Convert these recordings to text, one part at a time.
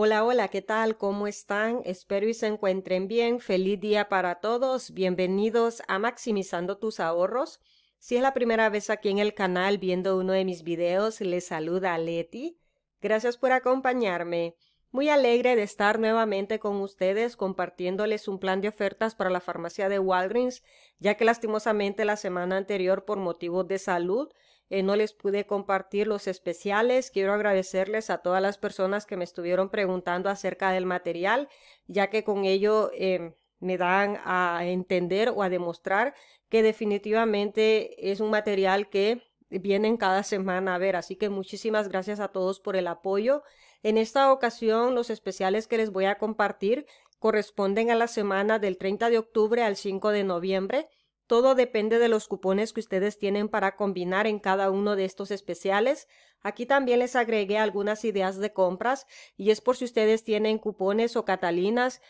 Hola, hola, ¿qué tal? ¿Cómo están? Espero y se encuentren bien. Feliz día para todos. Bienvenidos a Maximizando tus ahorros. Si es la primera vez aquí en el canal viendo uno de mis videos, les saluda Leti. Gracias por acompañarme. Muy alegre de estar nuevamente con ustedes compartiéndoles un plan de ofertas para la farmacia de Walgreens, ya que lastimosamente la semana anterior por motivos de salud eh, no les pude compartir los especiales. Quiero agradecerles a todas las personas que me estuvieron preguntando acerca del material, ya que con ello eh, me dan a entender o a demostrar que definitivamente es un material que vienen cada semana a ver. Así que muchísimas gracias a todos por el apoyo. En esta ocasión, los especiales que les voy a compartir corresponden a la semana del 30 de octubre al 5 de noviembre. Todo depende de los cupones que ustedes tienen para combinar en cada uno de estos especiales. Aquí también les agregué algunas ideas de compras y es por si ustedes tienen cupones o catalinas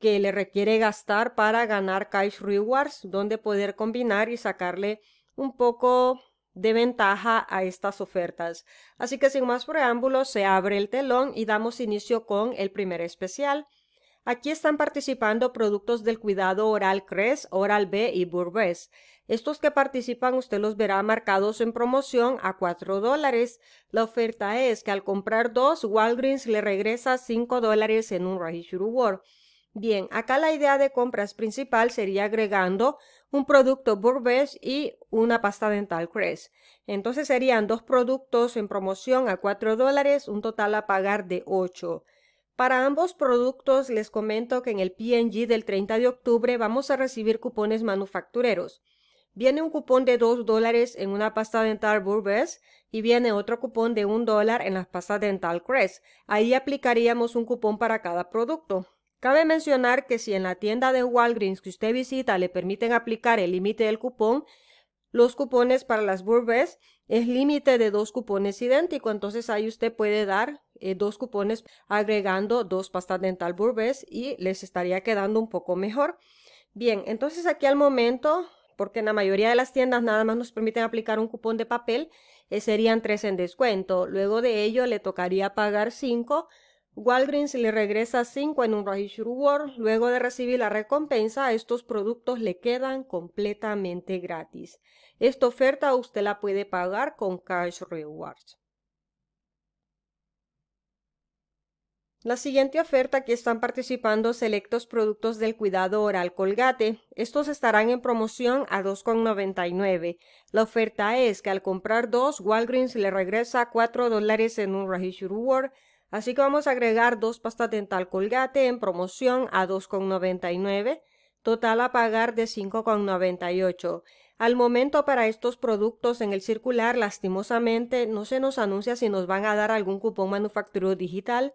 que le requiere gastar para ganar cash rewards, donde poder combinar y sacarle un poco de ventaja a estas ofertas. Así que sin más preámbulos, se abre el telón y damos inicio con el primer especial. Aquí están participando productos del cuidado oral CRES, Oral B y Burbes. Estos que participan usted los verá marcados en promoción a 4 dólares. La oferta es que al comprar dos, Walgreens le regresa 5 dólares en un Rahishuru World. Bien, acá la idea de compras principal sería agregando un producto Burbes y una pasta dental Cres. Entonces serían dos productos en promoción a 4 dólares, un total a pagar de 8. Para ambos productos les comento que en el PNG del 30 de octubre vamos a recibir cupones manufactureros. Viene un cupón de 2 dólares en una pasta dental Burbes y viene otro cupón de 1 dólar en la pasta dental Crest. Ahí aplicaríamos un cupón para cada producto. Cabe mencionar que si en la tienda de Walgreens que usted visita le permiten aplicar el límite del cupón, los cupones para las Burbes es límite de dos cupones idénticos, Entonces ahí usted puede dar eh, dos cupones agregando dos pastas dental Burbes y les estaría quedando un poco mejor. Bien, entonces aquí al momento, porque en la mayoría de las tiendas nada más nos permiten aplicar un cupón de papel, eh, serían tres en descuento. Luego de ello le tocaría pagar cinco Walgreens le regresa 5 en un Reward. Luego de recibir la recompensa, estos productos le quedan completamente gratis. Esta oferta usted la puede pagar con Cash Rewards. La siguiente oferta que están participando selectos productos del cuidado oral Colgate. Estos estarán en promoción a 2,99. La oferta es que al comprar dos, Walgreens le regresa 4 dólares en un Reward Así que vamos a agregar dos pastas dental colgate en promoción a 2,99, total a pagar de 5,98. Al momento para estos productos en el circular, lastimosamente, no se nos anuncia si nos van a dar algún cupón manufacturero digital.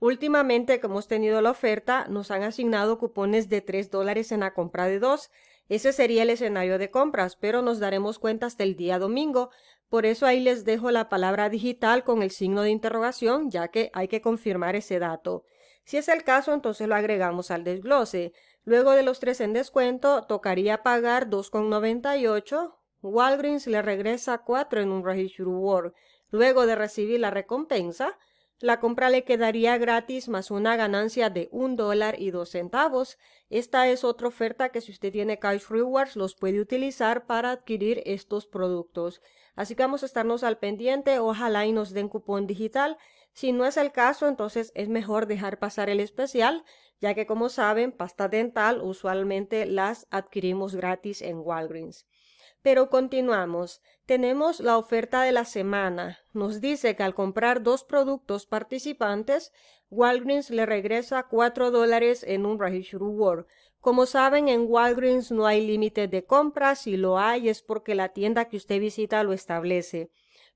Últimamente, que hemos tenido la oferta, nos han asignado cupones de 3 dólares en la compra de dos. Ese sería el escenario de compras, pero nos daremos cuenta hasta el día domingo, por eso ahí les dejo la palabra digital con el signo de interrogación, ya que hay que confirmar ese dato. Si es el caso, entonces lo agregamos al desglose. Luego de los tres en descuento, tocaría pagar 2,98. Walgreens le regresa 4 en un Registro Reward. Luego de recibir la recompensa, la compra le quedaría gratis más una ganancia de un dólar y dos centavos. Esta es otra oferta que si usted tiene Cash Rewards los puede utilizar para adquirir estos productos. Así que vamos a estarnos al pendiente, ojalá y nos den cupón digital. Si no es el caso, entonces es mejor dejar pasar el especial, ya que como saben, pasta dental usualmente las adquirimos gratis en Walgreens. Pero continuamos. Tenemos la oferta de la semana. Nos dice que al comprar dos productos participantes, Walgreens le regresa 4 dólares en un Rahish reward. Como saben, en Walgreens no hay límite de compra, si lo hay es porque la tienda que usted visita lo establece.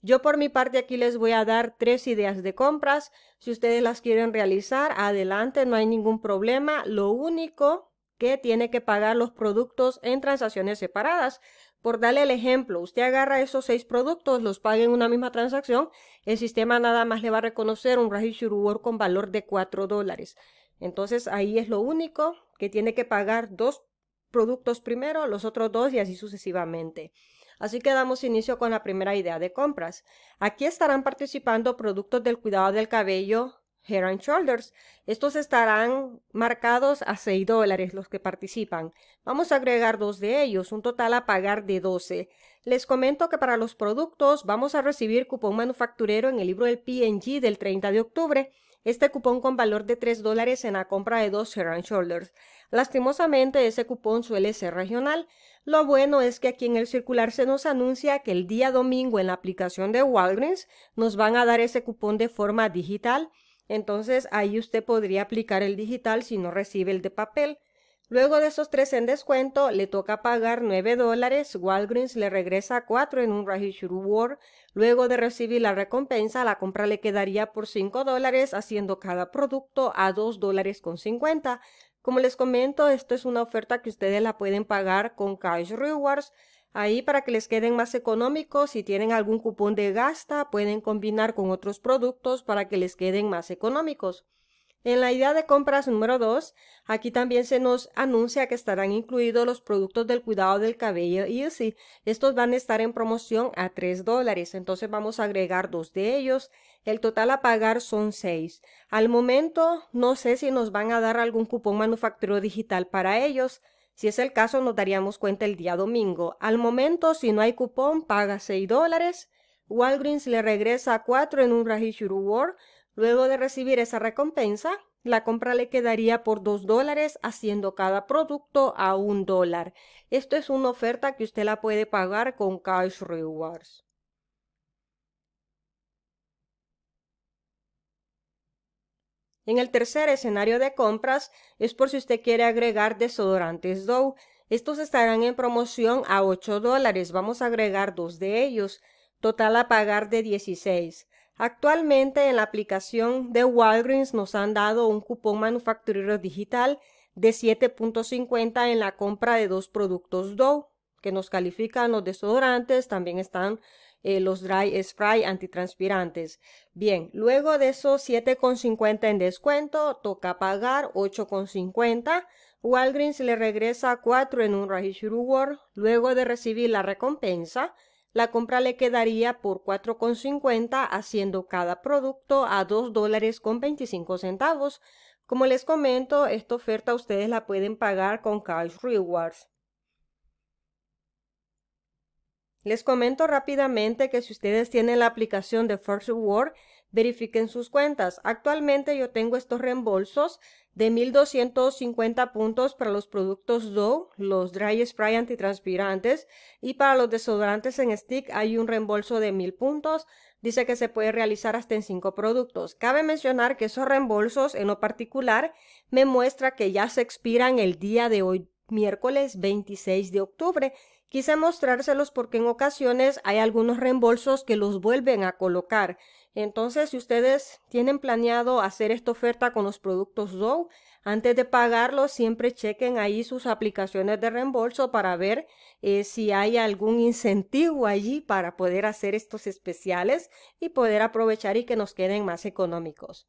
Yo por mi parte aquí les voy a dar tres ideas de compras. Si ustedes las quieren realizar, adelante, no hay ningún problema. Lo único que tiene que pagar los productos en transacciones separadas. Por darle el ejemplo, usted agarra esos seis productos, los paga en una misma transacción, el sistema nada más le va a reconocer un Rajiv con valor de 4 dólares. Entonces ahí es lo único que tiene que pagar dos productos primero, los otros dos y así sucesivamente. Así que damos inicio con la primera idea de compras. Aquí estarán participando productos del cuidado del cabello Hair and Shoulders. Estos estarán marcados a 6 dólares los que participan. Vamos a agregar dos de ellos, un total a pagar de 12. Les comento que para los productos vamos a recibir cupón manufacturero en el libro del PNG del 30 de octubre este cupón con valor de 3 dólares en la compra de dos Heron Shoulders. Lastimosamente, ese cupón suele ser regional. Lo bueno es que aquí en el circular se nos anuncia que el día domingo en la aplicación de Walgreens nos van a dar ese cupón de forma digital. Entonces ahí usted podría aplicar el digital si no recibe el de papel. Luego de esos tres en descuento, le toca pagar 9 dólares. Walgreens le regresa 4 en un Rajish Reward. Luego de recibir la recompensa, la compra le quedaría por 5 dólares, haciendo cada producto a 2 dólares con 50. Como les comento, esto es una oferta que ustedes la pueden pagar con Cash Rewards. Ahí para que les queden más económicos, si tienen algún cupón de gasta, pueden combinar con otros productos para que les queden más económicos. En la idea de compras número 2, aquí también se nos anuncia que estarán incluidos los productos del cuidado del cabello y Estos van a estar en promoción a 3 dólares, entonces vamos a agregar dos de ellos. El total a pagar son 6. Al momento no sé si nos van a dar algún cupón manufacturero digital para ellos. Si es el caso nos daríamos cuenta el día domingo. Al momento si no hay cupón paga 6 dólares. Walgreens le regresa 4 en un Rajishuru World Luego de recibir esa recompensa, la compra le quedaría por 2 dólares, haciendo cada producto a 1 dólar. Esto es una oferta que usted la puede pagar con Cash Rewards. En el tercer escenario de compras es por si usted quiere agregar desodorantes Dow. Estos estarán en promoción a 8 dólares. Vamos a agregar dos de ellos. Total a pagar de 16. Actualmente en la aplicación de Walgreens nos han dado un cupón manufacturero digital de 7.50 en la compra de dos productos Dow, que nos califican los desodorantes, también están eh, los dry spray antitranspirantes. Bien, luego de esos 7,50 en descuento, toca pagar 8,50. Walgreens le regresa 4 en un Rahishiru reward luego de recibir la recompensa. La compra le quedaría por 4,50 haciendo cada producto a 2 dólares con 25 centavos. Como les comento, esta oferta ustedes la pueden pagar con Cash Rewards. Les comento rápidamente que si ustedes tienen la aplicación de First Reward, verifiquen sus cuentas. Actualmente yo tengo estos reembolsos de 1.250 puntos para los productos Dow, los dry spray antitranspirantes y para los desodorantes en stick hay un reembolso de 1.000 puntos. Dice que se puede realizar hasta en cinco productos. Cabe mencionar que esos reembolsos en lo particular me muestra que ya se expiran el día de hoy, miércoles 26 de octubre. Quise mostrárselos porque en ocasiones hay algunos reembolsos que los vuelven a colocar entonces, si ustedes tienen planeado hacer esta oferta con los productos Dow, antes de pagarlos, siempre chequen ahí sus aplicaciones de reembolso para ver eh, si hay algún incentivo allí para poder hacer estos especiales y poder aprovechar y que nos queden más económicos.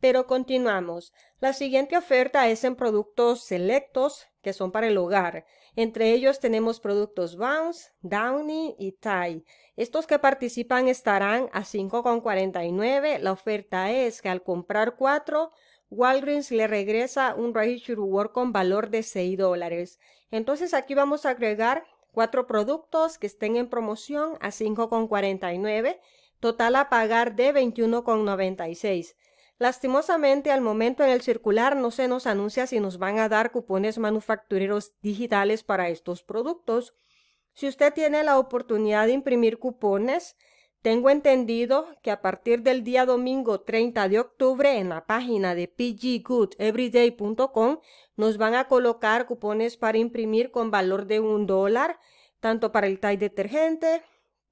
Pero continuamos. La siguiente oferta es en productos selectos que son para el hogar. Entre ellos tenemos productos Bounce, Downy y Thai. Estos que participan estarán a 5,49. La oferta es que al comprar cuatro, Walgreens le regresa un Registro Reward con valor de 6 dólares. Entonces aquí vamos a agregar cuatro productos que estén en promoción a 5,49, total a pagar de 21,96. Lastimosamente, al momento en el circular no se nos anuncia si nos van a dar cupones manufactureros digitales para estos productos. Si usted tiene la oportunidad de imprimir cupones, tengo entendido que a partir del día domingo 30 de octubre en la página de pggoodeveryday.com nos van a colocar cupones para imprimir con valor de un dólar, tanto para el Tide detergente,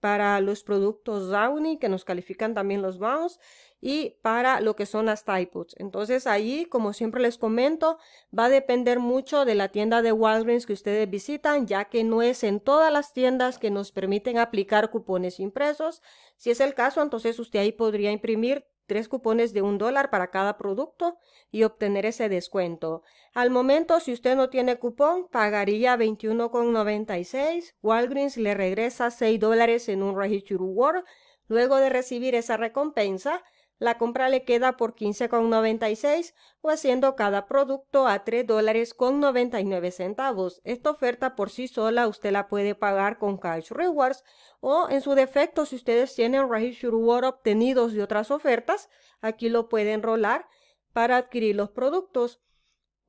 para los productos Downy, que nos califican también los bounds, y para lo que son las types. Entonces ahí, como siempre les comento, va a depender mucho de la tienda de Walgreens que ustedes visitan, ya que no es en todas las tiendas que nos permiten aplicar cupones impresos. Si es el caso, entonces usted ahí podría imprimir tres cupones de un dólar para cada producto y obtener ese descuento. Al momento, si usted no tiene cupón, pagaría $21,96. Walgreens le regresa 6 dólares en un Registro Reward luego de recibir esa recompensa la compra le queda por 15,96 o haciendo cada producto a $3.99, dólares centavos. Esta oferta por sí sola usted la puede pagar con Cash Rewards o en su defecto si ustedes tienen Rajiv Reward obtenidos de otras ofertas, aquí lo pueden rolar para adquirir los productos.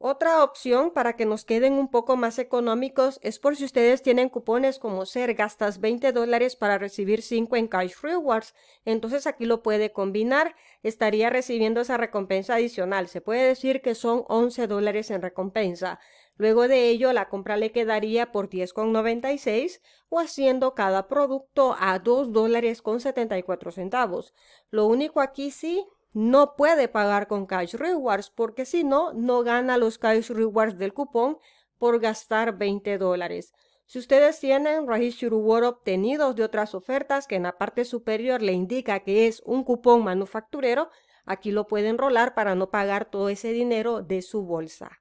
Otra opción para que nos queden un poco más económicos es por si ustedes tienen cupones como ser gastas 20 dólares para recibir 5 en Cash Rewards. Entonces aquí lo puede combinar, estaría recibiendo esa recompensa adicional. Se puede decir que son 11 dólares en recompensa. Luego de ello, la compra le quedaría por 10,96 o haciendo cada producto a 2 dólares con 74 centavos. Lo único aquí sí no puede pagar con cash rewards porque si no, no gana los cash rewards del cupón por gastar 20 dólares. Si ustedes tienen Registro Reward obtenidos de otras ofertas que en la parte superior le indica que es un cupón manufacturero, aquí lo pueden rolar para no pagar todo ese dinero de su bolsa.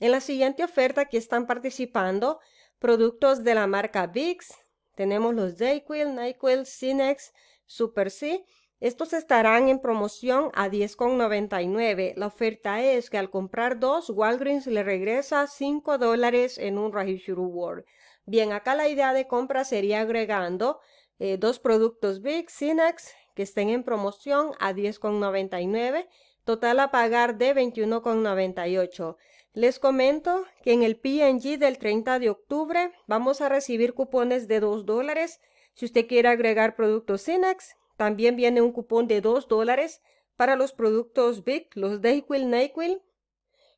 En la siguiente oferta aquí están participando productos de la marca VIX, tenemos los Dayquil, Nyquil, Sinex, Super C. Estos estarán en promoción a 10,99. La oferta es que al comprar dos, Walgreens le regresa 5 dólares en un Rahishuru World. Bien, acá la idea de compra sería agregando eh, dos productos Big, Sinex, que estén en promoción a 10,99, total a pagar de 21,98. Les comento que en el PNG del 30 de octubre vamos a recibir cupones de 2 dólares. Si usted quiere agregar productos Sinex, también viene un cupón de 2 dólares para los productos BIC los Dayquil, Nayquil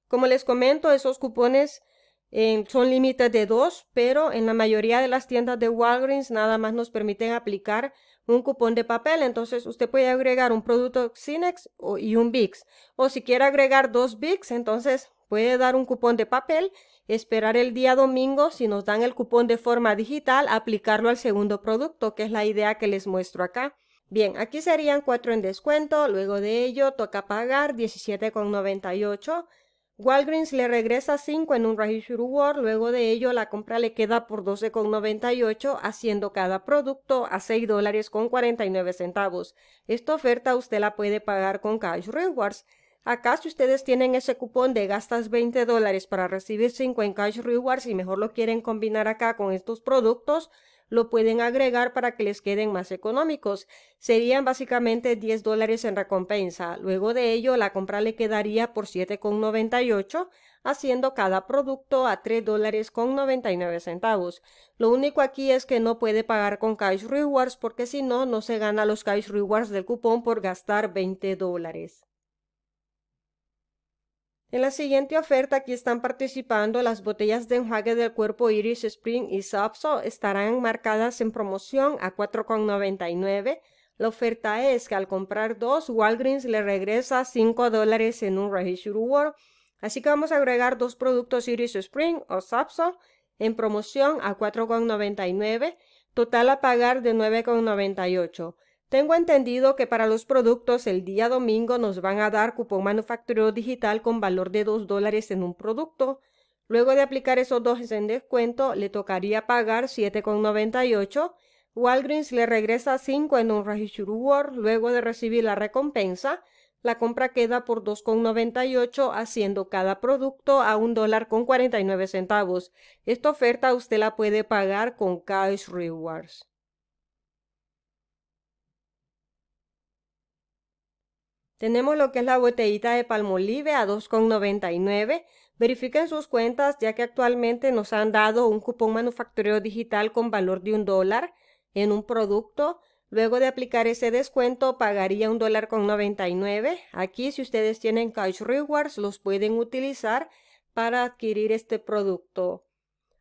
Como les comento, esos cupones eh, son límites de 2, pero en la mayoría de las tiendas de Walgreens nada más nos permiten aplicar un cupón de papel. Entonces usted puede agregar un producto sinex y un Bix. O si quiere agregar dos BIC entonces Puede dar un cupón de papel, esperar el día domingo, si nos dan el cupón de forma digital, aplicarlo al segundo producto, que es la idea que les muestro acá. Bien, aquí serían 4 en descuento, luego de ello toca pagar 17,98. Walgreens le regresa 5 en un Rajish Reward, luego de ello la compra le queda por 12,98 haciendo cada producto a 6 dólares con 49 centavos. Esta oferta usted la puede pagar con Cash Rewards. Acá si ustedes tienen ese cupón de gastas 20 dólares para recibir 5 en Cash Rewards y mejor lo quieren combinar acá con estos productos, lo pueden agregar para que les queden más económicos. Serían básicamente 10 dólares en recompensa. Luego de ello, la compra le quedaría por 7,98, haciendo cada producto a 3 dólares con 99 centavos. Lo único aquí es que no puede pagar con Cash Rewards porque si no, no se gana los Cash Rewards del cupón por gastar 20 dólares. En la siguiente oferta aquí están participando las botellas de enjuague del cuerpo Iris Spring y Sapso estarán marcadas en promoción a 4,99. La oferta es que al comprar dos, Walgreens le regresa 5 dólares en un Registro World. Así que vamos a agregar dos productos Iris Spring o Sapso en promoción a 4,99, total a pagar de 9,98. Tengo entendido que para los productos el día domingo nos van a dar cupón manufacturero digital con valor de 2 dólares en un producto. Luego de aplicar esos dos en descuento, le tocaría pagar 7,98. Walgreens le regresa 5 en un register reward luego de recibir la recompensa. La compra queda por 2,98 haciendo cada producto a un dólar con centavos. Esta oferta usted la puede pagar con Cash Rewards. Tenemos lo que es la botellita de palmolive a 2,99. Verifiquen sus cuentas ya que actualmente nos han dado un cupón manufacturero digital con valor de un dólar en un producto. Luego de aplicar ese descuento pagaría un dólar con 99. Aquí si ustedes tienen Cash Rewards los pueden utilizar para adquirir este producto.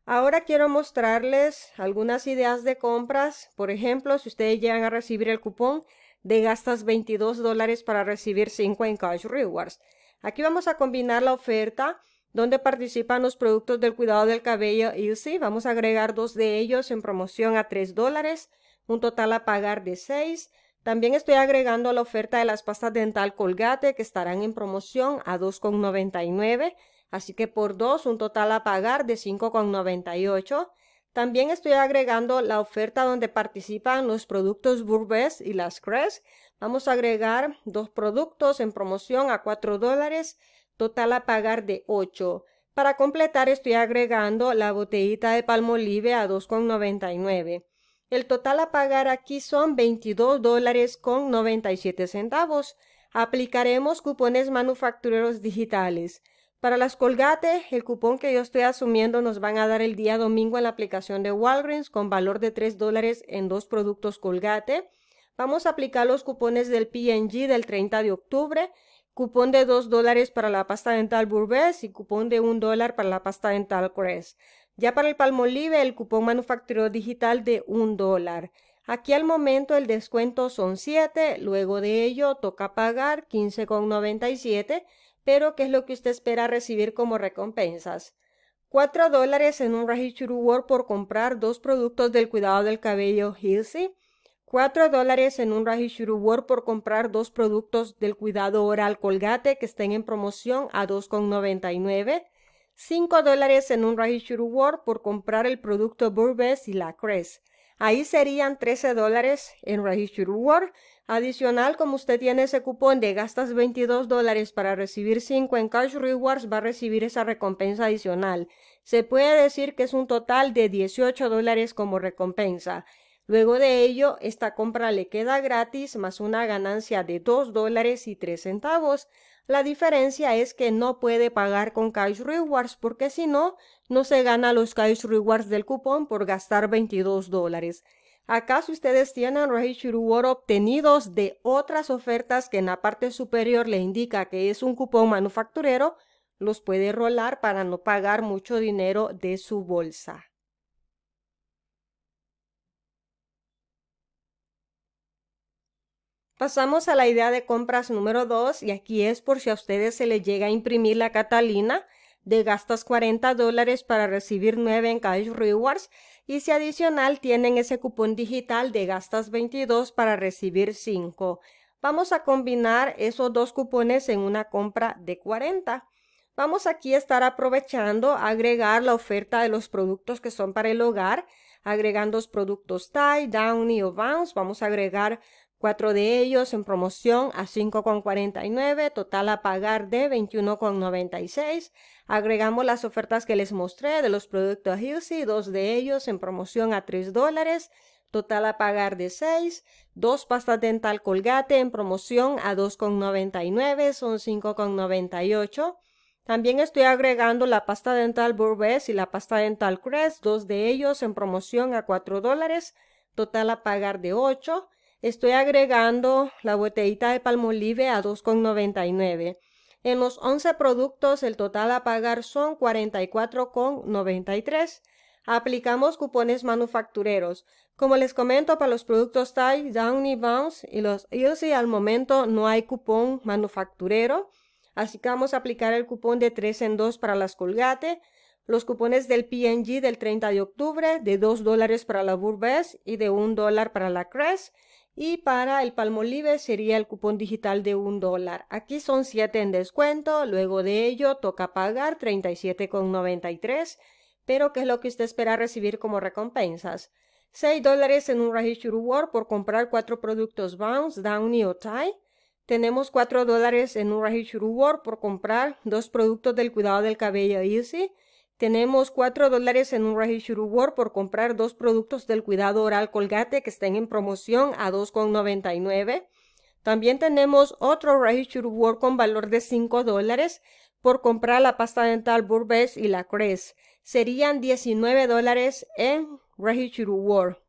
Ahora quiero mostrarles algunas ideas de compras. Por ejemplo, si ustedes llegan a recibir el cupón de gastas 22 dólares para recibir 5 en Cash Rewards. Aquí vamos a combinar la oferta donde participan los productos del cuidado del cabello UC. Vamos a agregar dos de ellos en promoción a 3 dólares, un total a pagar de 6. También estoy agregando la oferta de las pastas dental Colgate que estarán en promoción a 2,99. Así que por dos, un total a pagar de 5,98. También estoy agregando la oferta donde participan los productos Burbes y las cres Vamos a agregar dos productos en promoción a 4 dólares, total a pagar de 8. Para completar estoy agregando la botellita de palmolive a 2,99. El total a pagar aquí son 22 dólares con 97 centavos. Aplicaremos cupones manufactureros digitales. Para las Colgate, el cupón que yo estoy asumiendo nos van a dar el día domingo en la aplicación de Walgreens con valor de 3 dólares en dos productos colgate. Vamos a aplicar los cupones del PG del 30 de octubre, cupón de 2 dólares para la pasta dental Bourbés y cupón de 1 dólar para la pasta dental Crest. Ya para el Palmolive, el cupón manufacturero digital de 1 dólar. Aquí al momento el descuento son 7, luego de ello toca pagar 15,97 pero ¿qué es lo que usted espera recibir como recompensas? 4 dólares en un Rajichuru World por comprar dos productos del cuidado del cabello Hilsey. 4 dólares en un Rajichuru World por comprar dos productos del cuidado oral Colgate que estén en promoción a 2,99. 5 dólares en un Rajichuru World por comprar el producto Burbes y la Ahí serían 13 dólares en Rajichuru World Adicional, como usted tiene ese cupón de gastas 22 dólares para recibir 5 en Cash Rewards, va a recibir esa recompensa adicional. Se puede decir que es un total de 18 dólares como recompensa. Luego de ello, esta compra le queda gratis más una ganancia de 2 dólares y 3 centavos. La diferencia es que no puede pagar con Cash Rewards porque si no, no se gana los Cash Rewards del cupón por gastar 22 dólares. ¿Acaso ustedes tienen Reward obtenidos de otras ofertas que en la parte superior le indica que es un cupón manufacturero? Los puede rolar para no pagar mucho dinero de su bolsa. Pasamos a la idea de compras número 2 y aquí es por si a ustedes se les llega a imprimir la Catalina de gastas 40 dólares para recibir 9 en Cash Rewards y si adicional tienen ese cupón digital de gastas 22 para recibir 5. Vamos a combinar esos dos cupones en una compra de 40. Vamos aquí a estar aprovechando agregar la oferta de los productos que son para el hogar, agregando los productos tie, downy o bounce. Vamos a agregar cuatro de ellos en promoción a 5,49, total a pagar de 21,96. Agregamos las ofertas que les mostré de los productos Hilsey, dos de ellos en promoción a 3 dólares, total a pagar de 6, dos pastas dental colgate en promoción a 2,99, son 5,98. También estoy agregando la pasta dental Bourbes y la pasta dental Crest, dos de ellos en promoción a 4 dólares, total a pagar de 8. Estoy agregando la botellita de palmolive a 2,99. En los 11 productos el total a pagar son 44,93. Aplicamos cupones manufactureros. Como les comento, para los productos Thai, Downy Bounce y los Ilse al momento no hay cupón manufacturero. Así que vamos a aplicar el cupón de 3 en 2 para las Colgate, los cupones del P&G del 30 de octubre, de 2 dólares para la Burbes y de 1 dólar para la Crest. Y para el Palmolive sería el cupón digital de un dólar. Aquí son 7 en descuento, luego de ello toca pagar 37,93. Pero ¿qué es lo que usted espera recibir como recompensas? 6 dólares en un Register Reward por comprar 4 productos Bounce, Downy o Thai. Tenemos 4 dólares en un Register Reward por comprar 2 productos del cuidado del cabello Easy. Tenemos 4 dólares en un Registro War por comprar dos productos del cuidado oral Colgate que estén en promoción a 2,99. También tenemos otro Registro War con valor de 5 dólares por comprar la pasta dental Burbes y la Cress. Serían 19 dólares en Registro War.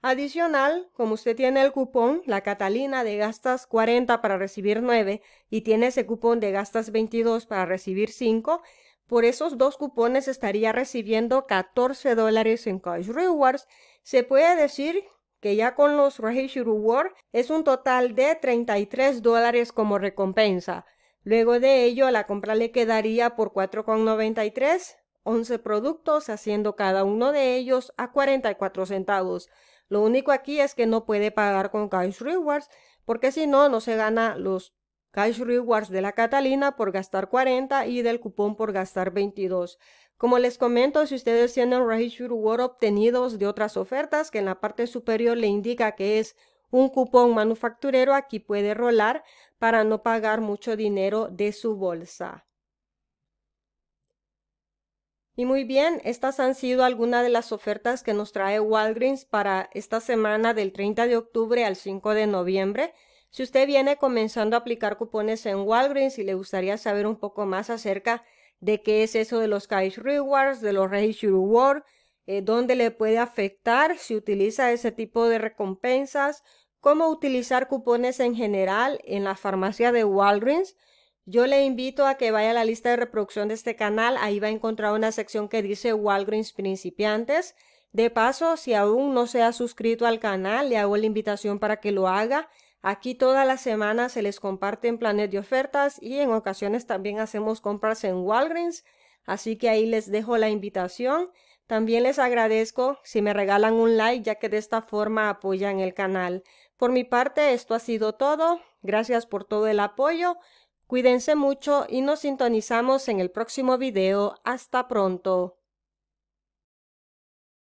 Adicional, como usted tiene el cupón, la Catalina de gastas 40 para recibir 9 y tiene ese cupón de gastas 22 para recibir 5, por esos dos cupones estaría recibiendo 14 dólares en Cash Rewards. Se puede decir que ya con los Rahish Rewards es un total de 33 dólares como recompensa. Luego de ello, la compra le quedaría por 4,93, 11 productos, haciendo cada uno de ellos a 44 centavos. Lo único aquí es que no puede pagar con Cash Rewards, porque si no, no se gana los Cash Rewards de la Catalina por gastar 40 y del cupón por gastar 22. Como les comento, si ustedes tienen Rage Reward obtenidos de otras ofertas, que en la parte superior le indica que es un cupón manufacturero, aquí puede rolar para no pagar mucho dinero de su bolsa. Y muy bien, estas han sido algunas de las ofertas que nos trae Walgreens para esta semana del 30 de octubre al 5 de noviembre. Si usted viene comenzando a aplicar cupones en Walgreens y le gustaría saber un poco más acerca de qué es eso de los cash rewards, de los register rewards, eh, dónde le puede afectar si utiliza ese tipo de recompensas, cómo utilizar cupones en general en la farmacia de Walgreens, yo le invito a que vaya a la lista de reproducción de este canal, ahí va a encontrar una sección que dice Walgreens principiantes. De paso, si aún no se ha suscrito al canal, le hago la invitación para que lo haga Aquí todas las semanas se les comparten planes de ofertas y en ocasiones también hacemos compras en Walgreens, así que ahí les dejo la invitación. También les agradezco si me regalan un like ya que de esta forma apoyan el canal. Por mi parte esto ha sido todo. Gracias por todo el apoyo. Cuídense mucho y nos sintonizamos en el próximo video. Hasta pronto.